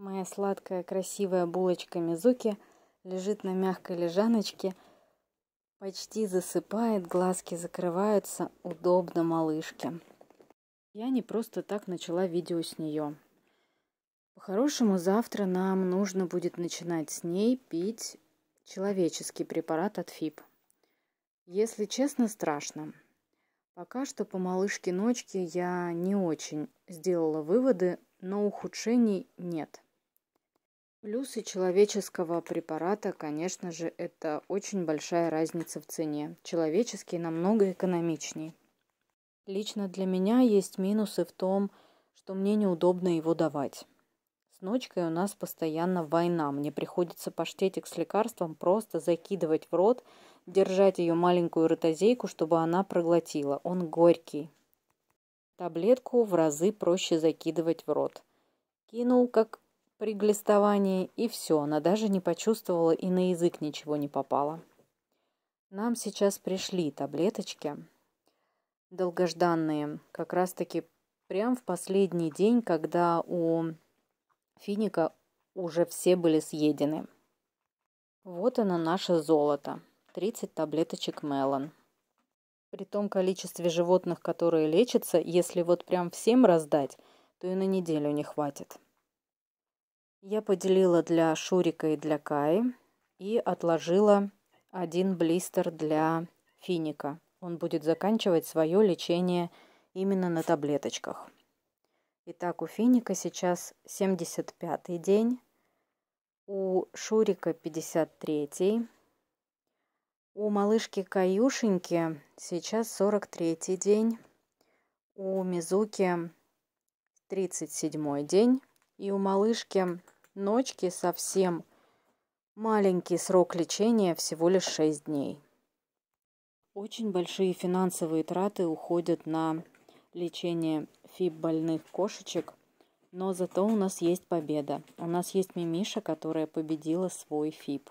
Моя сладкая красивая булочка Мизуки лежит на мягкой лежаночке, почти засыпает, глазки закрываются, удобно малышке. Я не просто так начала видео с нее. По-хорошему, завтра нам нужно будет начинать с ней пить человеческий препарат от ФИП. Если честно, страшно. Пока что по малышке-ночке я не очень сделала выводы, но ухудшений нет. Плюсы человеческого препарата, конечно же, это очень большая разница в цене. Человеческий намного экономичней. Лично для меня есть минусы в том, что мне неудобно его давать. С ночкой у нас постоянно война. Мне приходится паштетик с лекарством просто закидывать в рот, держать ее маленькую ротозейку, чтобы она проглотила. Он горький. Таблетку в разы проще закидывать в рот. Кинул, как при глистовании, и все, она даже не почувствовала и на язык ничего не попала. Нам сейчас пришли таблеточки долгожданные, как раз-таки прям в последний день, когда у финика уже все были съедены. Вот оно наше золото. 30 таблеточек мелон. При том количестве животных, которые лечатся, если вот прям всем раздать, то и на неделю не хватит. Я поделила для Шурика и для Каи и отложила один блистер для Финика. Он будет заканчивать свое лечение именно на таблеточках. Итак, у Финика сейчас 75-й день, у Шурика 53-й, у малышки Каюшеньки сейчас 43-й день, у Мизуки 37-й день, и у малышки Ночки совсем маленький срок лечения, всего лишь 6 дней. Очень большие финансовые траты уходят на лечение фиб больных кошечек, но зато у нас есть победа. У нас есть Мимиша, которая победила свой фиб.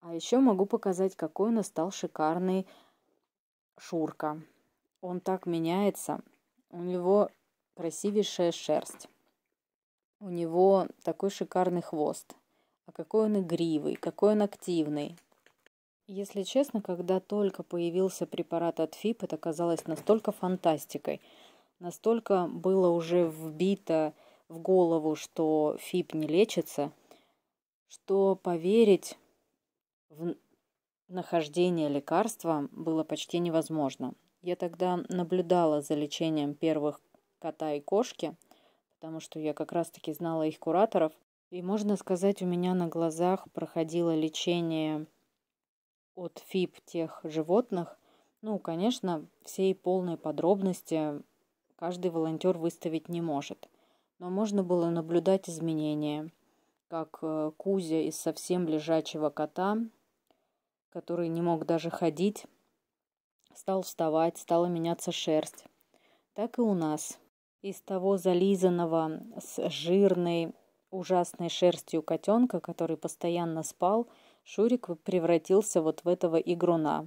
А еще могу показать, какой у нас стал шикарный Шурка. Он так меняется. У него красивейшая шерсть. У него такой шикарный хвост. А какой он игривый, какой он активный. Если честно, когда только появился препарат от ФИП, это казалось настолько фантастикой. Настолько было уже вбито в голову, что ФИП не лечится, что поверить в нахождение лекарства было почти невозможно. Я тогда наблюдала за лечением первых кота и кошки – потому что я как раз-таки знала их кураторов. И можно сказать, у меня на глазах проходило лечение от ФИП тех животных. Ну, конечно, всей полной подробности каждый волонтер выставить не может. Но можно было наблюдать изменения, как э, Кузя из совсем лежачего кота, который не мог даже ходить, стал вставать, стала меняться шерсть. Так и у нас – из того зализанного с жирной ужасной шерстью котенка, который постоянно спал, Шурик превратился вот в этого игруна.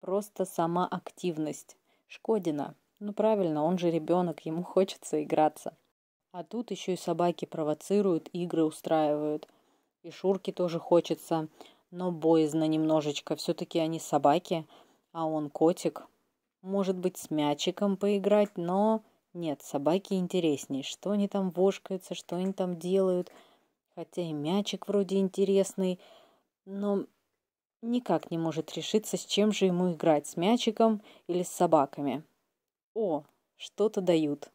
Просто сама активность. Шкодина. Ну правильно, он же ребенок, ему хочется играться. А тут еще и собаки провоцируют, игры устраивают. И Шурке тоже хочется, но боязно немножечко. Все-таки они собаки, а он котик. Может быть, с мячиком поиграть, но... Нет, собаки интереснее. Что они там вошкаются, что они там делают. Хотя и мячик вроде интересный, но никак не может решиться, с чем же ему играть, с мячиком или с собаками. О, что-то дают.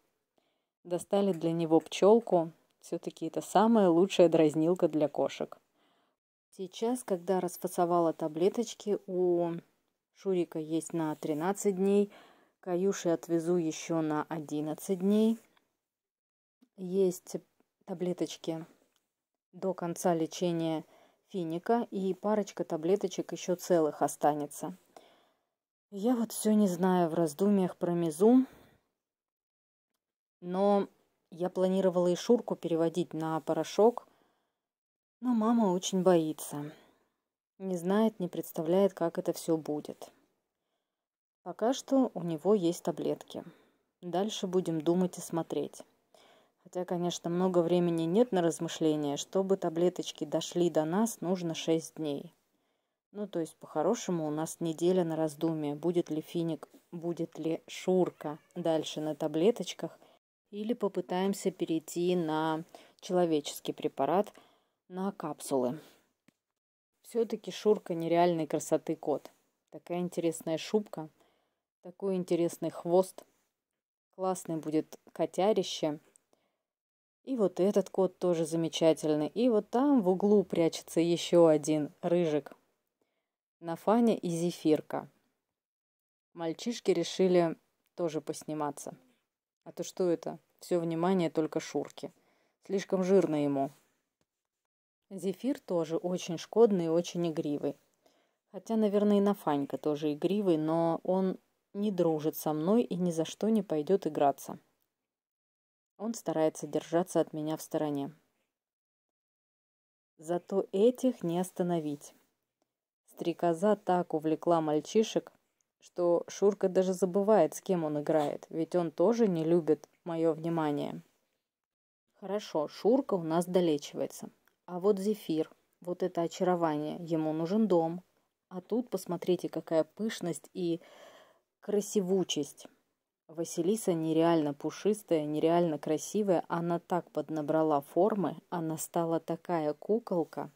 Достали для него пчелку. Все-таки это самая лучшая дразнилка для кошек. Сейчас, когда расфасовала таблеточки, у Шурика есть на 13 дней. Каюши отвезу еще на 11 дней. Есть таблеточки до конца лечения финика. И парочка таблеточек еще целых останется. Я вот все не знаю в раздумьях про Мизу. Но я планировала и Шурку переводить на порошок. Но мама очень боится. Не знает, не представляет, как это все будет. Пока что у него есть таблетки. Дальше будем думать и смотреть. Хотя, конечно, много времени нет на размышления. Чтобы таблеточки дошли до нас, нужно 6 дней. Ну, то есть, по-хорошему, у нас неделя на раздумие, будет ли финик, будет ли шурка дальше на таблеточках, или попытаемся перейти на человеческий препарат, на капсулы. Все-таки Шурка нереальной красоты кот. Такая интересная шубка, такой интересный хвост. Классный будет котярище. И вот этот кот тоже замечательный. И вот там в углу прячется еще один рыжик. Нафаня и Зефирка. Мальчишки решили тоже посниматься. А то что это? Все внимание только Шурке. Слишком жирно ему. Зефир тоже очень шкодный и очень игривый. Хотя, наверное, и Нафанька тоже игривый, но он не дружит со мной и ни за что не пойдет играться. Он старается держаться от меня в стороне. Зато этих не остановить. Стрекоза так увлекла мальчишек, что Шурка даже забывает, с кем он играет, ведь он тоже не любит мое внимание. Хорошо, Шурка у нас долечивается. А вот зефир, вот это очарование, ему нужен дом. А тут посмотрите, какая пышность и красивучесть. Василиса нереально пушистая, нереально красивая, она так поднабрала формы, она стала такая куколка.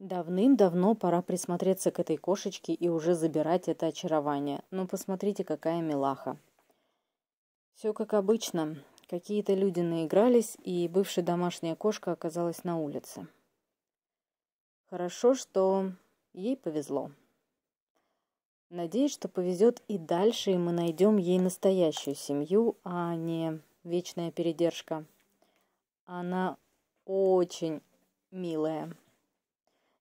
Давным-давно пора присмотреться к этой кошечке и уже забирать это очарование. Но ну, посмотрите, какая милаха. Все как обычно. Какие-то люди наигрались, и бывшая домашняя кошка оказалась на улице. Хорошо, что ей повезло. Надеюсь, что повезет и дальше, и мы найдем ей настоящую семью, а не вечная передержка. Она очень милая.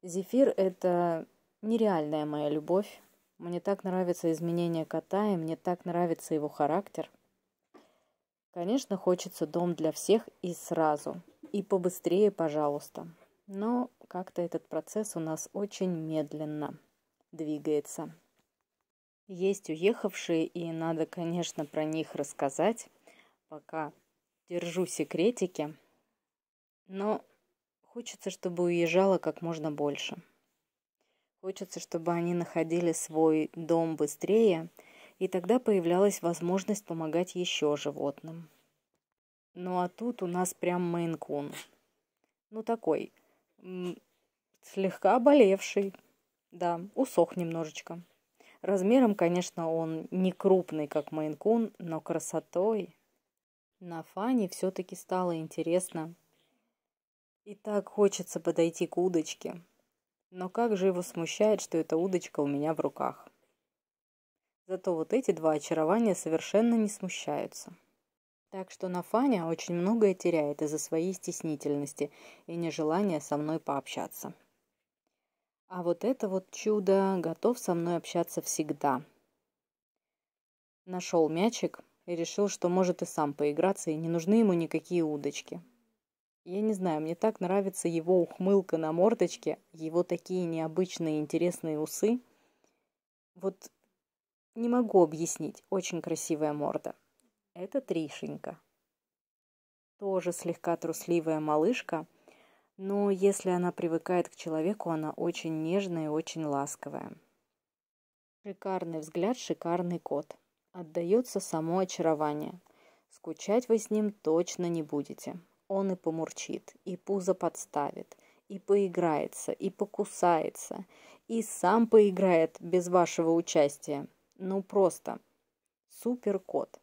Зефир — это нереальная моя любовь. Мне так нравится изменение кота, и мне так нравится его характер. Конечно, хочется дом для всех и сразу. И побыстрее, пожалуйста. Но как-то этот процесс у нас очень медленно двигается. Есть уехавшие, и надо, конечно, про них рассказать. Пока держу секретики. Но хочется, чтобы уезжало как можно больше. Хочется, чтобы они находили свой дом быстрее – и тогда появлялась возможность помогать еще животным. Ну а тут у нас прям мейнкун. Ну такой, слегка болевший, да, усох немножечко. Размером, конечно, он не крупный, как мейнкун, но красотой. На Фане все-таки стало интересно. И так хочется подойти к удочке. Но как же его смущает, что эта удочка у меня в руках. Зато вот эти два очарования совершенно не смущаются. Так что Нафаня очень многое теряет из-за своей стеснительности и нежелания со мной пообщаться. А вот это вот чудо готов со мной общаться всегда. Нашел мячик и решил, что может и сам поиграться, и не нужны ему никакие удочки. Я не знаю, мне так нравится его ухмылка на мордочке, его такие необычные интересные усы. Вот не могу объяснить, очень красивая морда. Это Тришенька. Тоже слегка трусливая малышка, но если она привыкает к человеку, она очень нежная и очень ласковая. Шикарный взгляд, шикарный кот. Отдается само очарование. Скучать вы с ним точно не будете. Он и помурчит, и пузо подставит, и поиграется, и покусается, и сам поиграет без вашего участия. Ну просто. супер кот.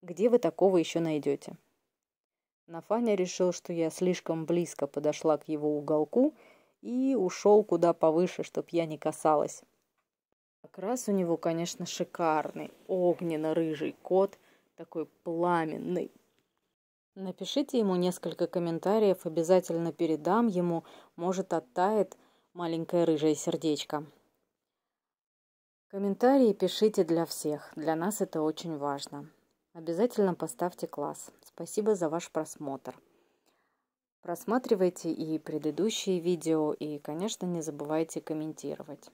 Где вы такого еще найдете? Нафаня решил, что я слишком близко подошла к его уголку и ушел куда повыше, чтоб я не касалась. Окрас у него, конечно, шикарный, огненно-рыжий кот, такой пламенный. Напишите ему несколько комментариев, обязательно передам ему, может, оттает маленькое рыжее сердечко. Комментарии пишите для всех. Для нас это очень важно. Обязательно поставьте класс. Спасибо за ваш просмотр. Просматривайте и предыдущие видео, и, конечно, не забывайте комментировать.